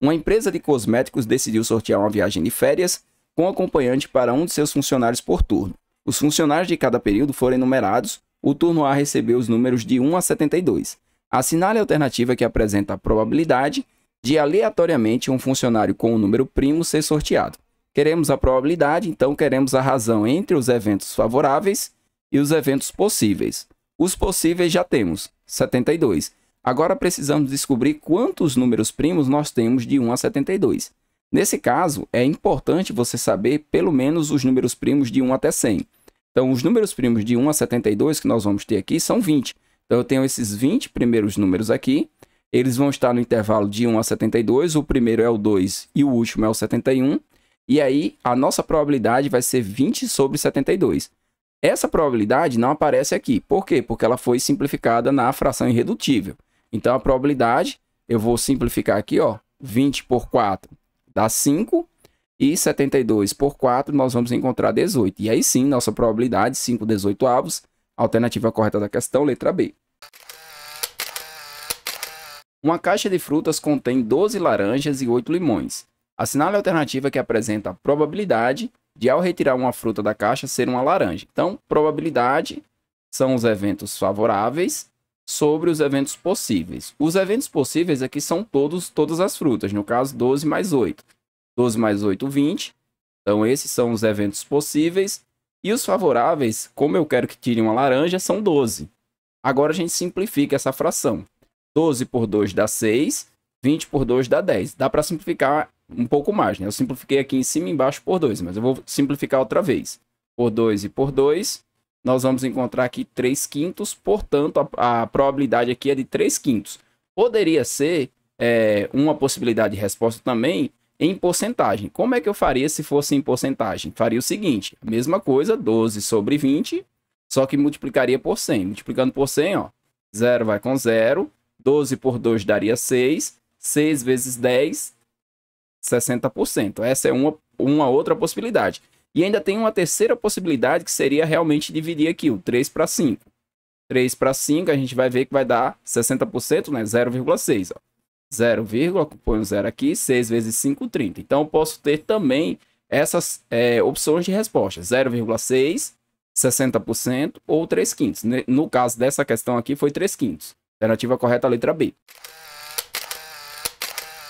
uma empresa de cosméticos decidiu sortear uma viagem de férias com acompanhante para um de seus funcionários por turno. Os funcionários de cada período foram enumerados, o turno A recebeu os números de 1 a 72. Assinale a alternativa que apresenta a probabilidade de aleatoriamente um funcionário com o um número primo ser sorteado. Queremos a probabilidade, então queremos a razão entre os eventos favoráveis e os eventos possíveis. Os possíveis já temos, 72. Agora precisamos descobrir quantos números primos nós temos de 1 a 72. Nesse caso, é importante você saber pelo menos os números primos de 1 até 100. Então, os números primos de 1 a 72 que nós vamos ter aqui são 20. Então, eu tenho esses 20 primeiros números aqui. Eles vão estar no intervalo de 1 a 72. O primeiro é o 2 e o último é o 71. E aí, a nossa probabilidade vai ser 20 sobre 72. Essa probabilidade não aparece aqui. Por quê? Porque ela foi simplificada na fração irredutível. Então a probabilidade, eu vou simplificar aqui, ó, 20 por 4 dá 5 e 72 por 4 nós vamos encontrar 18. E aí sim, nossa probabilidade 5 18 avos, alternativa correta da questão, letra B. Uma caixa de frutas contém 12 laranjas e 8 limões. Assinale a alternativa que apresenta a probabilidade de ao retirar uma fruta da caixa ser uma laranja. Então, probabilidade são os eventos favoráveis sobre os eventos possíveis. Os eventos possíveis aqui são todos, todas as frutas, no caso 12 mais 8. 12 mais 8, 20. Então esses são os eventos possíveis. E os favoráveis, como eu quero que tire uma laranja, são 12. Agora a gente simplifica essa fração. 12 por 2 dá 6, 20 por 2 dá 10. Dá para simplificar um pouco mais, né? Eu simplifiquei aqui em cima e embaixo por 2, mas eu vou simplificar outra vez. Por 2 e por 2, nós vamos encontrar aqui 3 quintos, portanto, a, a probabilidade aqui é de 3 quintos. Poderia ser é, uma possibilidade de resposta também em porcentagem. Como é que eu faria se fosse em porcentagem? Faria o seguinte, a mesma coisa, 12 sobre 20, só que multiplicaria por 100. Multiplicando por 100, 0 vai com 0, 12 por 2 daria 6, 6 vezes 10, 60%. Essa é uma, uma outra possibilidade. E ainda tem uma terceira possibilidade que seria realmente dividir aqui o 3 para 5. 3 para 5 a gente vai ver que vai dar 60%, né? 0,6. 0, põe um 0 aqui, 6 vezes 5, 30. Então eu posso ter também essas é, opções de resposta. 0,6, 60% ou 3 quintos. No caso dessa questão aqui foi 3 quintos. Alternativa correta, letra B.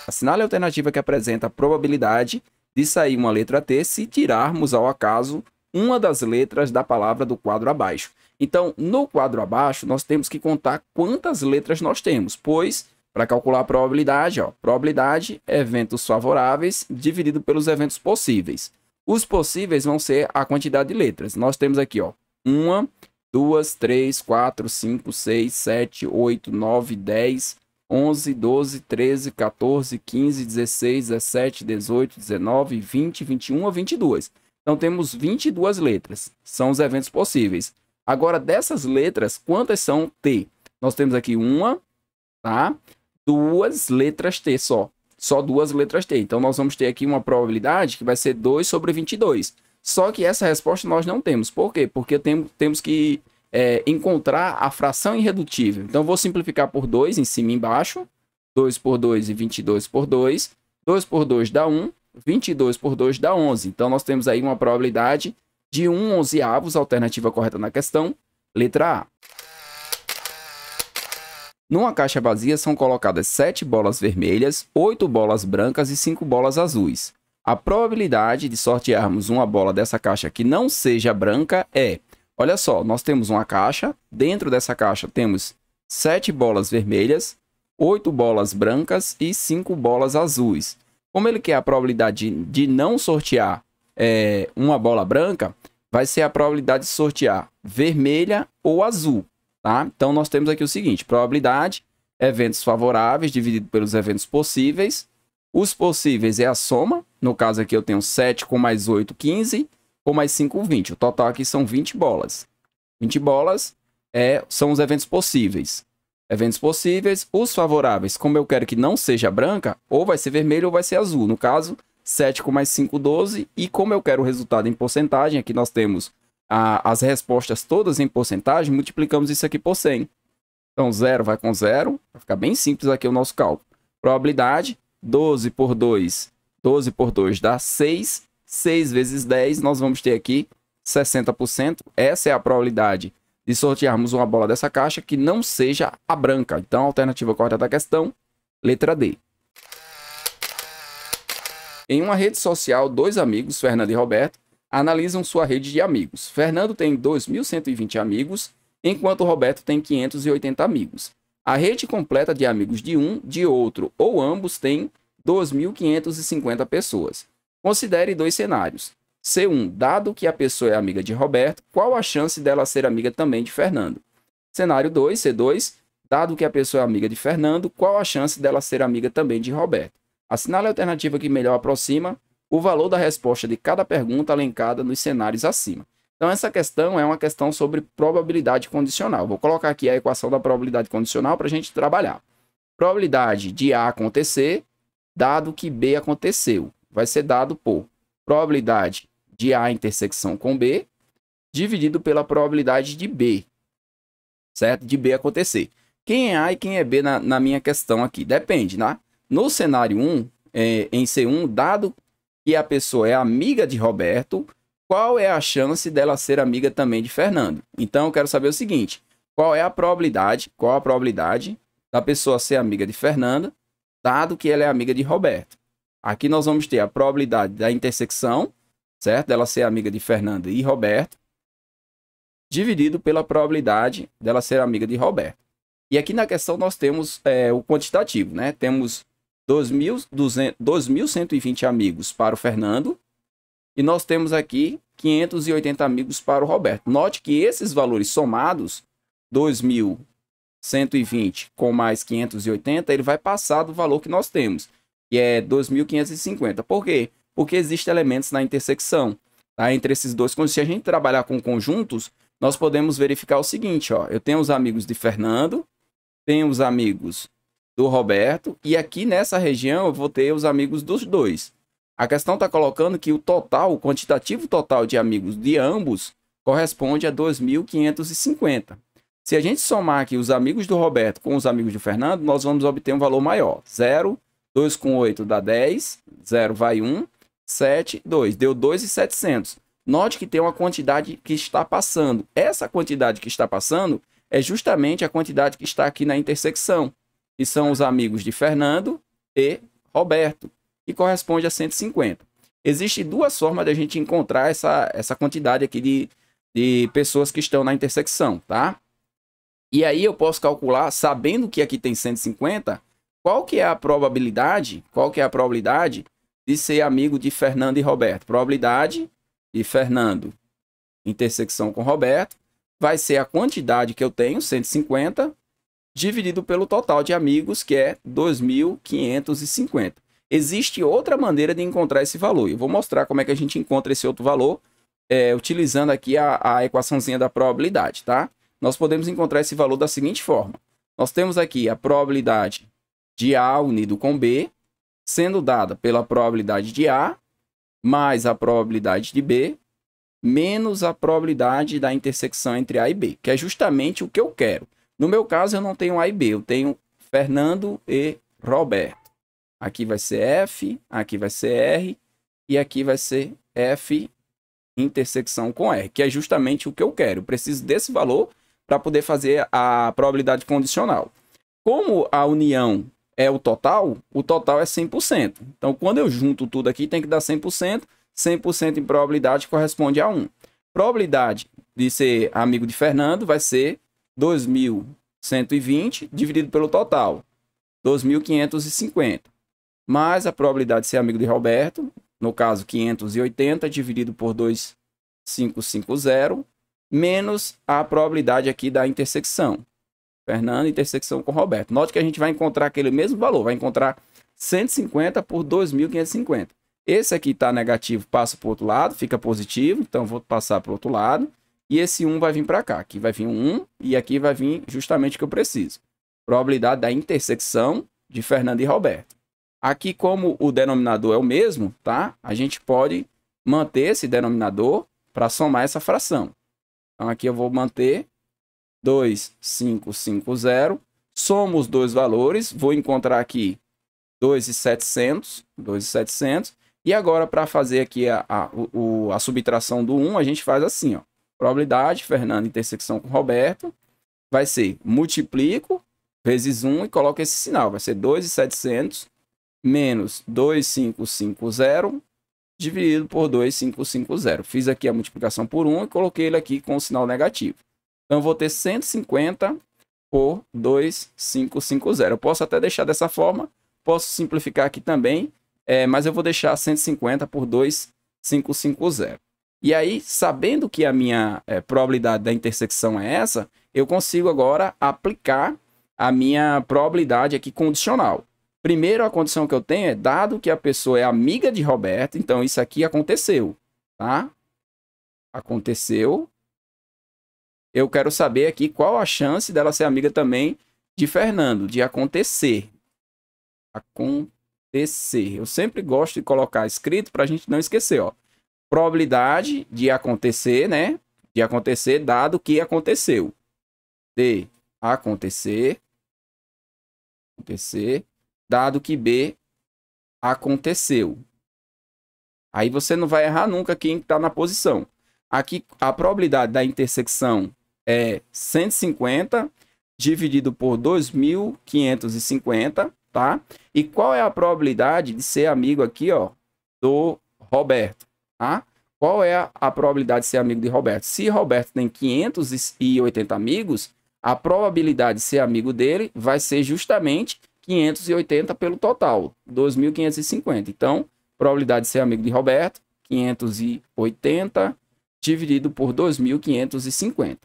Assinale a alternativa que apresenta a probabilidade de sair uma letra T se tirarmos ao acaso uma das letras da palavra do quadro abaixo. Então, no quadro abaixo, nós temos que contar quantas letras nós temos, pois, para calcular a probabilidade, ó, probabilidade, eventos favoráveis, dividido pelos eventos possíveis. Os possíveis vão ser a quantidade de letras. Nós temos aqui, ó, uma, duas, três, quatro, cinco, seis, sete, oito, nove, dez. 11, 12, 13, 14, 15, 16, 17, 18, 19, 20, 21 ou 22. Então temos 22 letras, são os eventos possíveis. Agora, dessas letras, quantas são T? Nós temos aqui uma, tá? Duas letras T só. Só duas letras T. Então, nós vamos ter aqui uma probabilidade que vai ser 2 sobre 22. Só que essa resposta nós não temos. Por quê? Porque tem, temos que é, encontrar a fração irredutível. Então, vou simplificar por 2 em cima e embaixo. 2 por 2 e 22 por 2. 2 por 2 dá 1. 22 por 2 dá 11. Então, nós temos aí uma probabilidade de 1 onzeavos, alternativa correta na questão, letra A. Numa caixa vazia são colocadas 7 bolas vermelhas, 8 bolas brancas e 5 bolas azuis. A probabilidade de sortearmos uma bola dessa caixa que não seja branca é Olha só, nós temos uma caixa. Dentro dessa caixa temos sete bolas vermelhas, oito bolas brancas e cinco bolas azuis. Como ele quer a probabilidade de, não sortear é, uma bola branca, vai ser a probabilidade de sortear vermelha ou azul. Tá? Então, nós temos aqui o seguinte, probabilidade, eventos favoráveis dividido pelos eventos possíveis. Os possíveis é a soma, no caso aqui eu tenho 7 com mais 8, 15 ou mais 5, 20. O total aqui são 20 bolas. 20 bolas é, são os eventos possíveis. Eventos possíveis, os favoráveis, como eu quero que não seja branca, ou vai ser vermelho ou vai ser azul. No caso, 7 com mais 5, 12. E como eu quero o resultado em porcentagem, aqui nós temos a, as respostas todas em porcentagem, multiplicamos isso aqui por 100. Então, 0 vai com 0, vai ficar bem simples aqui o nosso cálculo. Probabilidade, 12 por 2, 12 por 2 dá 6, 6 vezes 10, nós vamos ter aqui 60%. Essa é a probabilidade de sortearmos uma bola dessa caixa que não seja a branca. Então, a alternativa correta da questão, letra D. Em uma rede social, dois amigos, Fernando e Roberto, analisam sua rede de amigos. Fernando tem 2.120 amigos, enquanto Roberto tem 580 amigos. A rede completa de amigos de um, de outro ou ambos tem 2.550 pessoas. Considere dois cenários. C1. Dado que a pessoa é amiga de Roberto, qual a chance dela ser amiga também de Fernando? Cenário 2, C2. Dado que a pessoa é amiga de Fernando, qual a chance dela ser amiga também de Roberto? Assinale a alternativa que melhor aproxima o valor da resposta de cada pergunta alencada nos cenários acima. Então, essa questão é uma questão sobre probabilidade condicional. Vou colocar aqui a equação da probabilidade condicional para a gente trabalhar. Probabilidade de A acontecer, dado que B aconteceu vai ser dado por probabilidade de A intersecção com B dividido pela probabilidade de B, certo? De B acontecer. Quem é A e quem é B na, na minha questão aqui? Depende, né? No cenário 1, é, em C1, dado que a pessoa é amiga de Roberto, qual é a chance dela ser amiga também de Fernando? Então, eu quero saber o seguinte, qual é a probabilidade, qual a probabilidade da pessoa ser amiga de Fernanda, dado que ela é amiga de Roberto? Aqui nós vamos ter a probabilidade da intersecção, certo? Dela ser amiga de Fernanda e Roberto, dividido pela probabilidade dela ser amiga de Roberto. E aqui na questão nós temos é, o quantitativo, né? Temos 2.120 amigos para o Fernando e nós temos aqui 580 amigos para o Roberto. Note que esses valores somados, 2.120 com mais 580, ele vai passar do valor que nós temos que é 2550. Por quê? Porque existem elementos na intersecção, tá? Entre esses dois conjuntos. Se a gente trabalhar com conjuntos, nós podemos verificar o seguinte, ó. Eu tenho os amigos de Fernando, tenho os amigos do Roberto, e aqui nessa região eu vou ter os amigos dos dois. A questão está colocando que o total, o quantitativo total de amigos de ambos corresponde a 2.550. Se a gente somar aqui os amigos do Roberto com os amigos do Fernando, nós vamos obter um valor maior, 0,5. 2 com 8 dá 10, 0 vai 1, 7, 2. Deu 2,700. Note que tem uma quantidade que está passando. Essa quantidade que está passando é justamente a quantidade que está aqui na intersecção, que são os amigos de Fernando e Roberto, que corresponde a 150. Existem duas formas de a gente encontrar essa, essa quantidade aqui de, de pessoas que estão na intersecção, tá? E aí eu posso calcular, sabendo que aqui tem 150, qual que é a probabilidade, qual que é a probabilidade de ser amigo de Fernando e Roberto? Probabilidade de Fernando intersecção com Roberto vai ser a quantidade que eu tenho, 150, dividido pelo total de amigos, que é 2.550. Existe outra maneira de encontrar esse valor. Eu vou mostrar como é que a gente encontra esse outro valor, é, utilizando aqui a, a equaçãozinha da probabilidade, tá? Nós podemos encontrar esse valor da seguinte forma. Nós temos aqui a probabilidade de A unido com B, sendo dada pela probabilidade de A mais a probabilidade de B menos a probabilidade da intersecção entre A e B, que é justamente o que eu quero. No meu caso, eu não tenho A e B, eu tenho Fernando e Roberto. Aqui vai ser F, aqui vai ser R e aqui vai ser F intersecção com R, que é justamente o que eu quero. Eu preciso desse valor para poder fazer a probabilidade condicional. Como a união é o total, o total é 100%. Então, quando eu junto tudo aqui, tem que dar 100%. 100% em probabilidade corresponde a 1. Probabilidade de ser amigo de Fernando vai ser 2.120 dividido pelo total, 2.550. Mais a probabilidade de ser amigo de Roberto, no caso 580 dividido por 2.550, menos a probabilidade aqui da intersecção, Fernando, intersecção com Roberto. Note que a gente vai encontrar aquele mesmo valor, vai encontrar 150 por 2.550. Esse aqui está negativo, passa para o outro lado, fica positivo, então vou passar para o outro lado. E esse 1 vai vir para cá, aqui vai vir um 1 e aqui vai vir justamente o que eu preciso. Probabilidade da intersecção de Fernando e Roberto. Aqui, como o denominador é o mesmo, tá? a gente pode manter esse denominador para somar essa fração. Então, aqui eu vou manter 2,550. Somo os dois valores, vou encontrar aqui 2,700, 2,700. E agora, para fazer aqui a, a, o, a subtração do 1, a gente faz assim, ó. Probabilidade, Fernando, intersecção com Roberto, vai ser multiplico vezes 1 e coloco esse sinal. Vai ser 2,700 menos 2,550 dividido por 2,550. Fiz aqui a multiplicação por 1 e coloquei ele aqui com o sinal negativo. Então eu vou ter 150 por 2,550. Eu posso até deixar dessa forma, posso simplificar aqui também, é, mas eu vou deixar 150 por 2,550. E aí, sabendo que a minha é, probabilidade da intersecção é essa, eu consigo agora aplicar a minha probabilidade aqui condicional. Primeiro, a condição que eu tenho é, dado que a pessoa é amiga de Roberto, então isso aqui aconteceu, tá? Aconteceu, eu quero saber aqui qual a chance dela ser amiga também de Fernando, de acontecer. Acontecer. Eu sempre gosto de colocar escrito para a gente não esquecer, ó. Probabilidade de acontecer, né? De acontecer dado que aconteceu. D acontecer. Acontecer. Dado que B aconteceu. Aí você não vai errar nunca quem está na posição. Aqui a probabilidade da intersecção é 150 dividido por 2.550, tá? E qual é a probabilidade de ser amigo aqui, ó, do Roberto, tá? Qual é a, a probabilidade de ser amigo de Roberto? Se Roberto tem 580 amigos, a probabilidade de ser amigo dele vai ser justamente 580 pelo total, 2.550. Então, probabilidade de ser amigo de Roberto, 580 dividido por 2.550.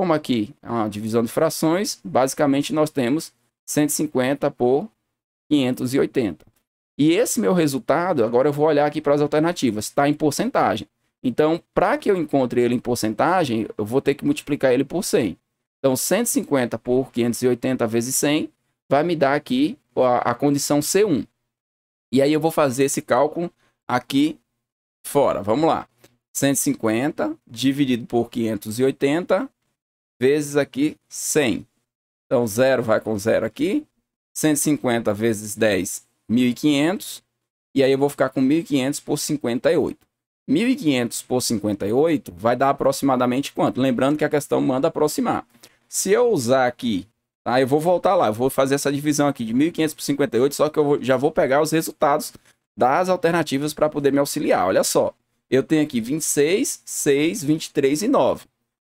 Como aqui é uma divisão de frações, basicamente nós temos 150 por 580. E esse meu resultado, agora eu vou olhar aqui para as alternativas, está em porcentagem. Então, para que eu encontre ele em porcentagem, eu vou ter que multiplicar ele por 100. Então, 150 por 580 vezes 100 vai me dar aqui a, a condição C1. E aí eu vou fazer esse cálculo aqui fora. Vamos lá. 150 dividido por 580 vezes aqui 100. Então, 0 vai com 0 aqui. 150 vezes 10, 1.500. E aí eu vou ficar com 1.500 por 58. 1.500 por 58 vai dar aproximadamente quanto? Lembrando que a questão manda aproximar. Se eu usar aqui, tá? eu vou voltar lá, eu vou fazer essa divisão aqui de 1.500 por 58, só que eu já vou pegar os resultados das alternativas para poder me auxiliar. Olha só, eu tenho aqui 26, 6, 23 e 9.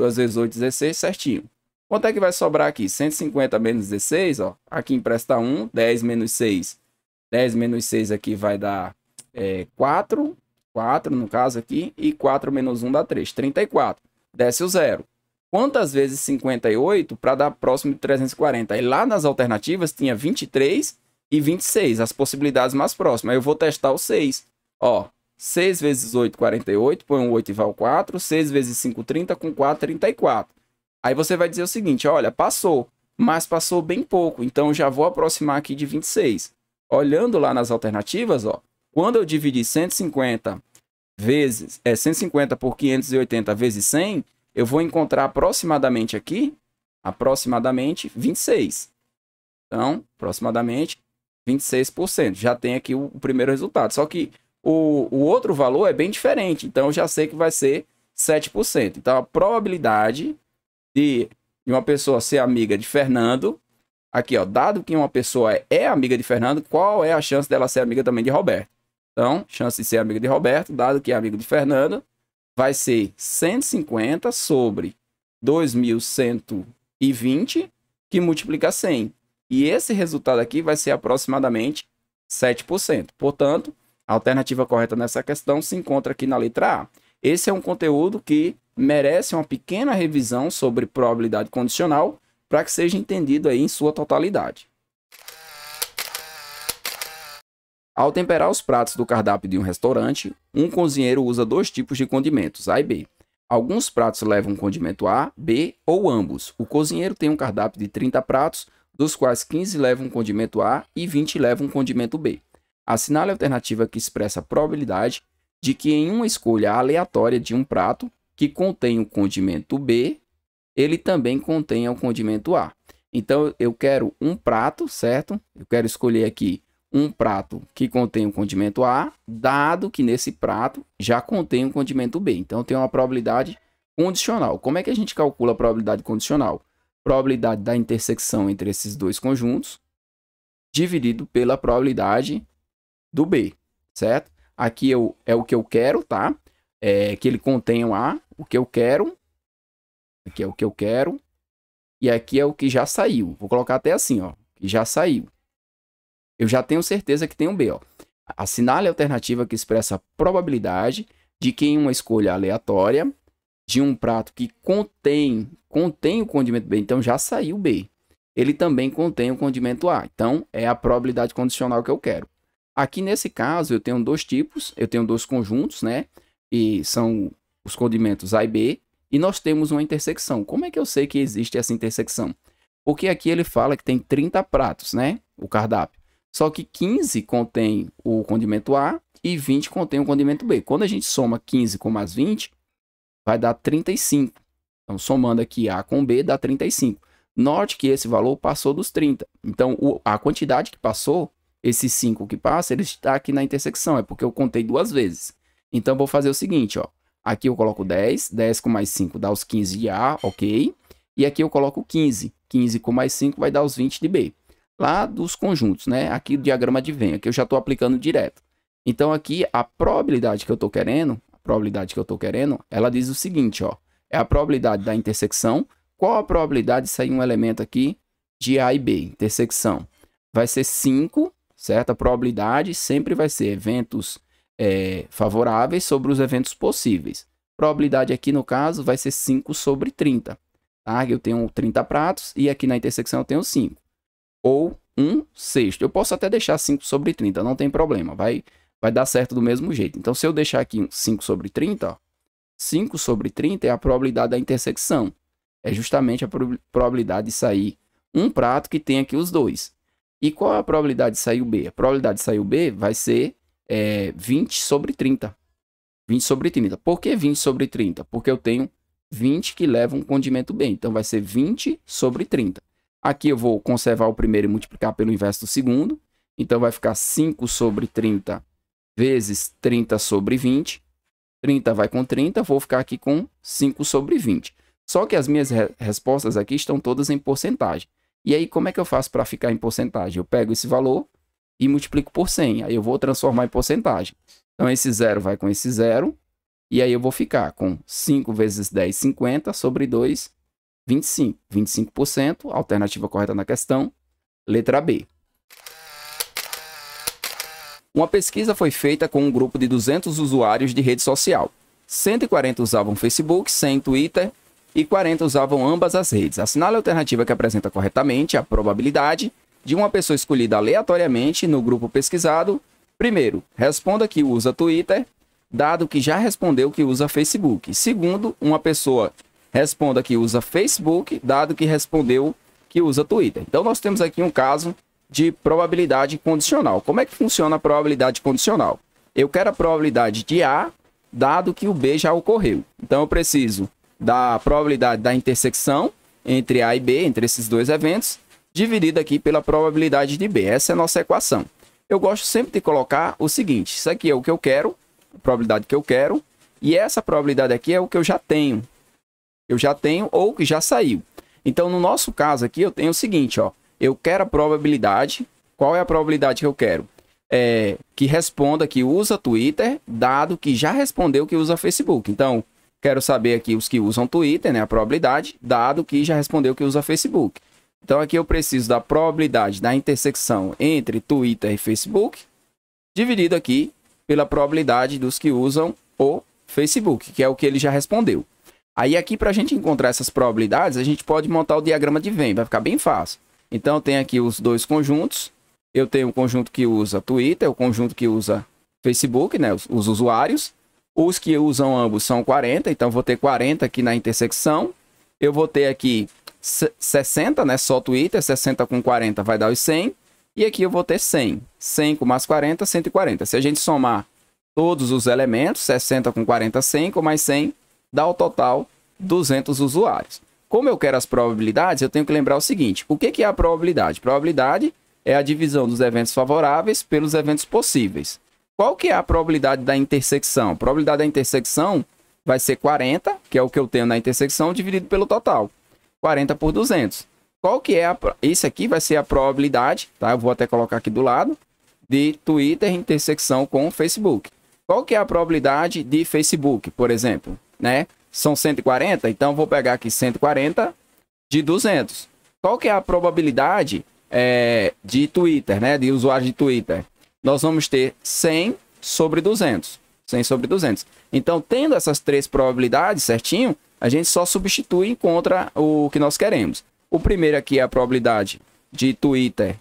2 vezes 8, 16, certinho. Quanto é que vai sobrar aqui? 150 menos 16, ó. Aqui empresta 1, 10 menos 6. 10 menos 6 aqui vai dar é, 4. 4 no caso aqui. E 4 menos 1 dá 3, 34. Desce o zero. Quantas vezes 58 para dar próximo de 340? E lá nas alternativas tinha 23 e 26, as possibilidades mais próximas. Aí eu vou testar o 6. Ó, 6 vezes 8, 48. Põe um 8 e igual 4. 6 vezes 5, 30. Com 4, 34. Aí você vai dizer o seguinte, olha, passou, mas passou bem pouco, então já vou aproximar aqui de 26. Olhando lá nas alternativas, ó, quando eu dividir 150 vezes, é 150 por 580 vezes 100, eu vou encontrar aproximadamente aqui, aproximadamente 26. Então, aproximadamente 26%. Já tem aqui o, o primeiro resultado. Só que o, o outro valor é bem diferente. Então, eu já sei que vai ser 7%. Então, a probabilidade de, de uma pessoa ser amiga de Fernando, aqui, ó, dado que uma pessoa é amiga de Fernando, qual é a chance dela ser amiga também de Roberto? Então, chance de ser amiga de Roberto, dado que é amigo de Fernando, vai ser 150 sobre 2120, que multiplica 100. E esse resultado aqui vai ser aproximadamente 7%. Portanto, a alternativa correta nessa questão se encontra aqui na letra A. Esse é um conteúdo que merece uma pequena revisão sobre probabilidade condicional para que seja entendido aí em sua totalidade. Ao temperar os pratos do cardápio de um restaurante, um cozinheiro usa dois tipos de condimentos, A e B. Alguns pratos levam condimento A, B ou ambos. O cozinheiro tem um cardápio de 30 pratos, dos quais 15 levam condimento A e 20 levam condimento B assinale a alternativa que expressa a probabilidade de que em uma escolha aleatória de um prato que contém o condimento B, ele também contenha o condimento A. Então eu quero um prato, certo? Eu quero escolher aqui um prato que contém o condimento A, dado que nesse prato já contém o condimento B. Então tem uma probabilidade condicional. Como é que a gente calcula a probabilidade condicional? Probabilidade da intersecção entre esses dois conjuntos dividido pela probabilidade do B, certo? Aqui eu, é o que eu quero, tá? É, que ele contenha o A, o que eu quero. Aqui é o que eu quero. E aqui é o que já saiu. Vou colocar até assim, ó. Que já saiu. Eu já tenho certeza que tem um B, ó. Assinale a alternativa que expressa a probabilidade de que em uma escolha aleatória de um prato que contém, contém o condimento B, então já saiu B. Ele também contém o condimento A. Então, é a probabilidade condicional que eu quero. Aqui nesse caso eu tenho dois tipos, eu tenho dois conjuntos, né? E são os condimentos A e B, e nós temos uma intersecção. Como é que eu sei que existe essa intersecção? Porque aqui ele fala que tem 30 pratos, né? O cardápio. Só que 15 contém o condimento A e 20 contém o condimento B. Quando a gente soma 15 com mais 20, vai dar 35. Então, somando aqui A com B, dá 35. Note que esse valor passou dos 30. Então, a quantidade que passou esses cinco que passa, ele está aqui na intersecção, é porque eu contei duas vezes. Então, vou fazer o seguinte, ó. Aqui eu coloco 10, 10 com mais 5 dá os 15 de A, ok? E aqui eu coloco 15, 15 com mais 5 vai dar os 20 de B. Lá dos conjuntos, né? Aqui o diagrama de Venn, que eu já estou aplicando direto. Então, aqui a probabilidade que eu estou querendo, a probabilidade que eu estou querendo, ela diz o seguinte, ó. É a probabilidade da intersecção. Qual a probabilidade de sair um elemento aqui de A e B, intersecção? Vai ser 5 certo? A probabilidade sempre vai ser eventos é, favoráveis sobre os eventos possíveis. Probabilidade aqui, no caso, vai ser 5 sobre 30. Tá? Eu tenho 30 pratos e aqui na intersecção eu tenho 5. Ou 1 sexto. Eu posso até deixar 5 sobre 30, não tem problema. Vai, vai dar certo do mesmo jeito. Então, se eu deixar aqui 5 sobre 30, 5 sobre 30 é a probabilidade da intersecção. É justamente a probabilidade de sair um prato que tem aqui os dois. E qual é a probabilidade de sair o B? A probabilidade de sair o B vai ser é, 20 sobre 30. 20 sobre 30. Por que 20 sobre 30? Porque eu tenho 20 que levam um condimento B. Então, vai ser 20 sobre 30. Aqui eu vou conservar o primeiro e multiplicar pelo inverso do segundo. Então, vai ficar 5 sobre 30 vezes 30 sobre 20. 30 vai com 30, vou ficar aqui com 5 sobre 20. Só que as minhas re respostas aqui estão todas em porcentagem. E aí, como é que eu faço para ficar em porcentagem? Eu pego esse valor e multiplico por 100. Aí eu vou transformar em porcentagem. Então, esse zero vai com esse zero. E aí eu vou ficar com 5 vezes 10, 50, sobre 2, 25. 25%, alternativa correta na questão, letra B. Uma pesquisa foi feita com um grupo de 200 usuários de rede social. 140 usavam Facebook, 100 Twitter e 40 usavam ambas as redes. Assinale a alternativa que apresenta corretamente a probabilidade de uma pessoa escolhida aleatoriamente no grupo pesquisado. Primeiro, responda que usa Twitter, dado que já respondeu que usa Facebook. Segundo, uma pessoa responda que usa Facebook, dado que respondeu que usa Twitter. Então nós temos aqui um caso de probabilidade condicional. Como é que funciona a probabilidade condicional? Eu quero a probabilidade de A, dado que o B já ocorreu. Então eu preciso da probabilidade da intersecção entre A e B, entre esses dois eventos, dividida aqui pela probabilidade de B. Essa é a nossa equação. Eu gosto sempre de colocar o seguinte, isso aqui é o que eu quero, a probabilidade que eu quero, e essa probabilidade aqui é o que eu já tenho. Eu já tenho ou que já saiu. Então, no nosso caso aqui, eu tenho o seguinte, ó, eu quero a probabilidade, qual é a probabilidade que eu quero? É, que responda que usa Twitter, dado que já respondeu que usa Facebook. Então, Quero saber aqui os que usam Twitter, né? A probabilidade, dado que já respondeu que usa Facebook. Então aqui eu preciso da probabilidade da intersecção entre Twitter e Facebook, dividido aqui pela probabilidade dos que usam o Facebook, que é o que ele já respondeu. Aí aqui para a gente encontrar essas probabilidades, a gente pode montar o diagrama de Venn, vai ficar bem fácil. Então tem aqui os dois conjuntos, eu tenho o um conjunto que usa Twitter, o um conjunto que usa Facebook, né, os, os usuários, os que usam ambos são 40, então vou ter 40 aqui na intersecção. Eu vou ter aqui 60, né? Só Twitter, 60 com 40 vai dar os 100. E aqui eu vou ter 100. 100 com mais 40, 140. Se a gente somar todos os elementos, 60 com 40, 100, com mais 100, dá o total 200 usuários. Como eu quero as probabilidades, eu tenho que lembrar o seguinte. O que é a probabilidade? Probabilidade é a divisão dos eventos favoráveis pelos eventos possíveis. Qual que é a probabilidade da intersecção? A probabilidade da intersecção vai ser 40, que é o que eu tenho na intersecção, dividido pelo total. 40 por 200. Qual que é a... Isso aqui vai ser a probabilidade, tá? Eu vou até colocar aqui do lado, de Twitter intersecção com Facebook. Qual que é a probabilidade de Facebook, por exemplo, né? São 140, então vou pegar aqui 140 de 200. Qual que é a probabilidade é, de Twitter, né? De usuário de Twitter? nós vamos ter 100 sobre 200. 100 sobre 200. Então, tendo essas três probabilidades certinho, a gente só substitui contra o que nós queremos. O primeiro aqui é a probabilidade de Twitter,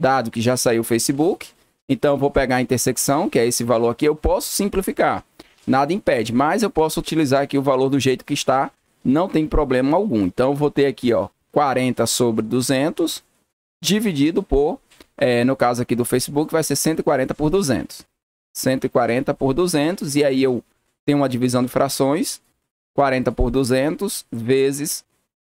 dado que já saiu o Facebook. Então, vou pegar a intersecção, que é esse valor aqui. Eu posso simplificar, nada impede, mas eu posso utilizar aqui o valor do jeito que está, não tem problema algum. Então, vou ter aqui ó, 40 sobre 200 dividido por é, no caso aqui do Facebook, vai ser 140 por 200. 140 por 200, e aí eu tenho uma divisão de frações, 40 por 200 vezes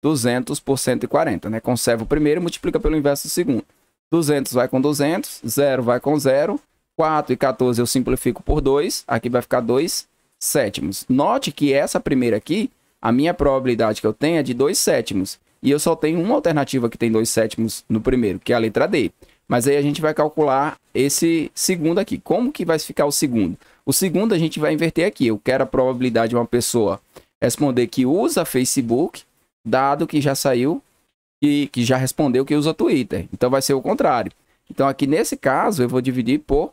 200 por 140, né? Conserva o primeiro, e multiplica pelo inverso do segundo. 200 vai com 200, 0 vai com 0, 4 e 14 eu simplifico por 2, aqui vai ficar 2 sétimos. Note que essa primeira aqui, a minha probabilidade que eu tenho é de 2 sétimos, e eu só tenho uma alternativa que tem 2 sétimos no primeiro, que é a letra D. Mas aí a gente vai calcular esse segundo aqui. Como que vai ficar o segundo? O segundo a gente vai inverter aqui. Eu quero a probabilidade de uma pessoa responder que usa Facebook, dado que já saiu e que já respondeu que usa Twitter. Então vai ser o contrário. Então aqui nesse caso eu vou dividir por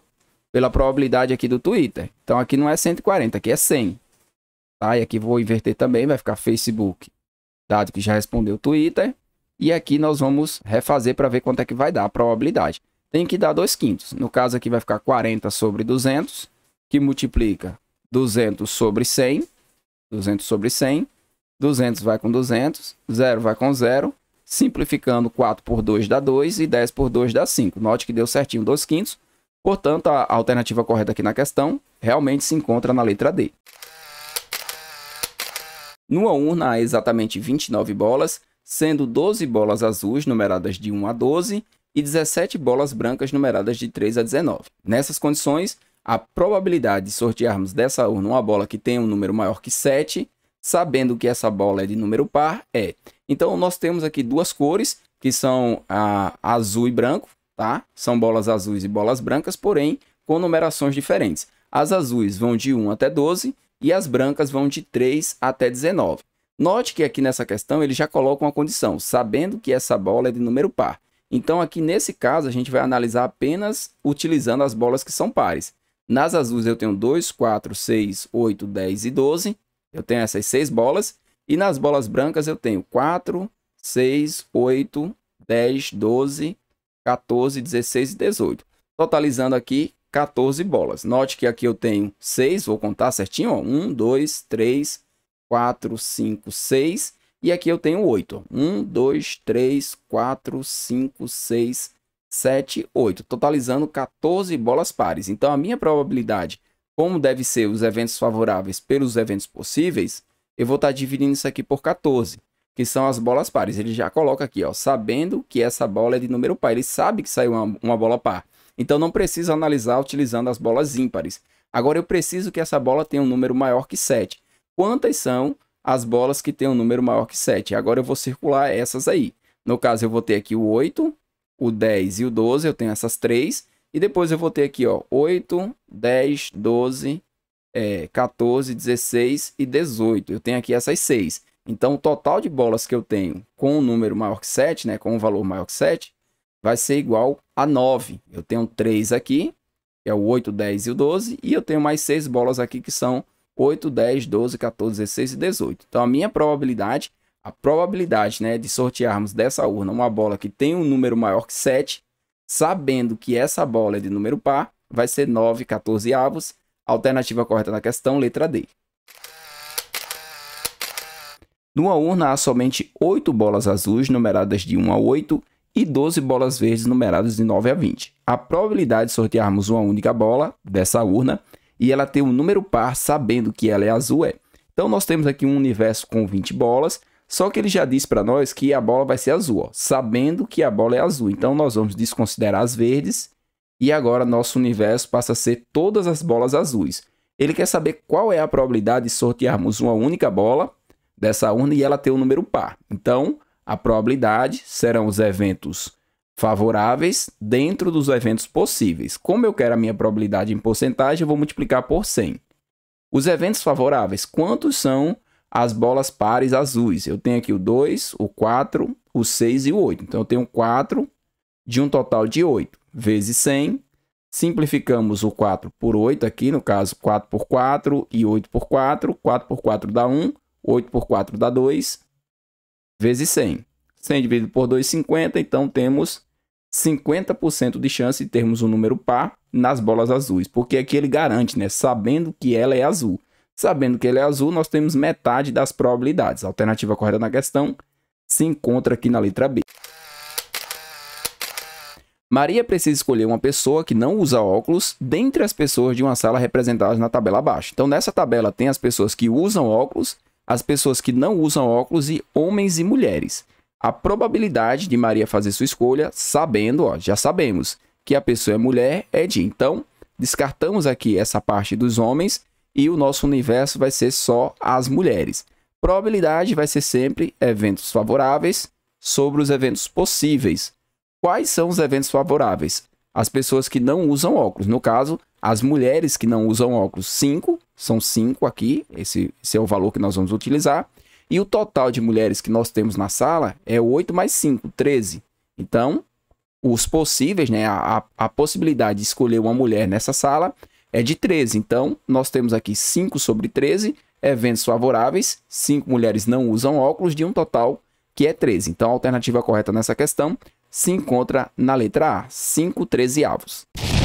pela probabilidade aqui do Twitter. Então aqui não é 140, aqui é 100. Tá? E aqui vou inverter também, vai ficar Facebook, dado que já respondeu Twitter, e aqui nós vamos refazer para ver quanto é que vai dar a probabilidade. Tem que dar 2 quintos. No caso aqui vai ficar 40 sobre 200, que multiplica 200 sobre 100. 200 sobre 100. 200 vai com 200. 0 vai com 0. Simplificando, 4 por 2 dá 2 e 10 por 2 dá 5. Note que deu certinho 2 quintos. Portanto, a alternativa correta aqui na questão realmente se encontra na letra D. Numa urna há exatamente 29 bolas, sendo 12 bolas azuis numeradas de 1 a 12 e 17 bolas brancas numeradas de 3 a 19. Nessas condições, a probabilidade de sortearmos dessa urna uma bola que tem um número maior que 7, sabendo que essa bola é de número par, é. Então, nós temos aqui duas cores, que são a azul e branco, tá? São bolas azuis e bolas brancas, porém, com numerações diferentes. As azuis vão de 1 até 12 e as brancas vão de 3 até 19. Note que aqui nessa questão ele já coloca uma condição, sabendo que essa bola é de número par. Então aqui nesse caso a gente vai analisar apenas utilizando as bolas que são pares. Nas azuis eu tenho 2, 4, 6, 8, 10 e 12. Eu tenho essas 6 bolas. E nas bolas brancas eu tenho 4, 6, 8, 10, 12, 14, 16 e 18. Totalizando aqui 14 bolas. Note que aqui eu tenho 6, vou contar certinho. 1, 2, 3, 4. 4, 5, 6. E aqui eu tenho 8. 1, 2, 3, 4, 5, 6, 7, 8. Totalizando 14 bolas pares. Então, a minha probabilidade, como deve ser os eventos favoráveis pelos eventos possíveis, eu vou estar tá dividindo isso aqui por 14, que são as bolas pares. Ele já coloca aqui, ó, sabendo que essa bola é de número par. Ele sabe que saiu uma, uma bola par. Então, não preciso analisar utilizando as bolas ímpares. Agora, eu preciso que essa bola tenha um número maior que 7 quantas são as bolas que tem um número maior que 7. Agora eu vou circular essas aí. No caso, eu vou ter aqui o 8, o 10 e o 12, eu tenho essas três. E depois eu vou ter aqui, ó, 8, 10, 12, é, 14, 16 e 18. Eu tenho aqui essas seis. Então, o total de bolas que eu tenho com um número maior que 7, né, com um valor maior que 7, vai ser igual a 9. Eu tenho 3 aqui, que é o 8, 10 e o 12, e eu tenho mais 6 bolas aqui que são 8, 10, 12, 14, 16 e 18. Então a minha probabilidade, a probabilidade né, de sortearmos dessa urna uma bola que tem um número maior que 7, sabendo que essa bola é de número par, vai ser 9, 14 avos. Alternativa correta na questão, letra D. Numa urna há somente 8 bolas azuis, numeradas de 1 a 8, e 12 bolas verdes numeradas de 9 a 20. A probabilidade de sortearmos uma única bola dessa urna e ela ter um número par sabendo que ela é azul é. Então nós temos aqui um universo com 20 bolas, só que ele já disse para nós que a bola vai ser azul, ó, sabendo que a bola é azul. Então nós vamos desconsiderar as verdes e agora nosso universo passa a ser todas as bolas azuis. Ele quer saber qual é a probabilidade de sortearmos uma única bola dessa urna e ela ter um número par. Então, a probabilidade serão os eventos favoráveis dentro dos eventos possíveis. Como eu quero a minha probabilidade em porcentagem, eu vou multiplicar por 100. Os eventos favoráveis, quantos são as bolas pares azuis? Eu tenho aqui o 2, o 4, o 6 e o 8. Então, eu tenho 4 de um total de 8 vezes 100. Simplificamos o 4 por 8 aqui, no caso 4 por 4 e 8 por 4. 4 por 4 dá 1, 8 por 4 dá 2, vezes 100. 100 dividido por 2, 50. Então, temos 50% de chance de termos um número par nas bolas azuis, porque aqui é ele garante, né, sabendo que ela é azul. Sabendo que ela é azul, nós temos metade das probabilidades. A alternativa correta na questão se encontra aqui na letra B. Maria precisa escolher uma pessoa que não usa óculos dentre as pessoas de uma sala representadas na tabela abaixo. Então, nessa tabela tem as pessoas que usam óculos, as pessoas que não usam óculos e homens e mulheres a probabilidade de Maria fazer sua escolha, sabendo, ó, já sabemos que a pessoa é mulher, é de. Então, descartamos aqui essa parte dos homens e o nosso universo vai ser só as mulheres. Probabilidade vai ser sempre eventos favoráveis sobre os eventos possíveis. Quais são os eventos favoráveis? As pessoas que não usam óculos. No caso, as mulheres que não usam óculos, 5, são 5 aqui, esse, esse é o valor que nós vamos utilizar. E o total de mulheres que nós temos na sala é 8 mais 5, 13. Então, os possíveis, né, a, a possibilidade de escolher uma mulher nessa sala é de 13. Então, nós temos aqui 5 sobre 13, eventos favoráveis, 5 mulheres não usam óculos, de um total que é 13. Então, a alternativa correta nessa questão se encontra na letra A, 5 13 avos.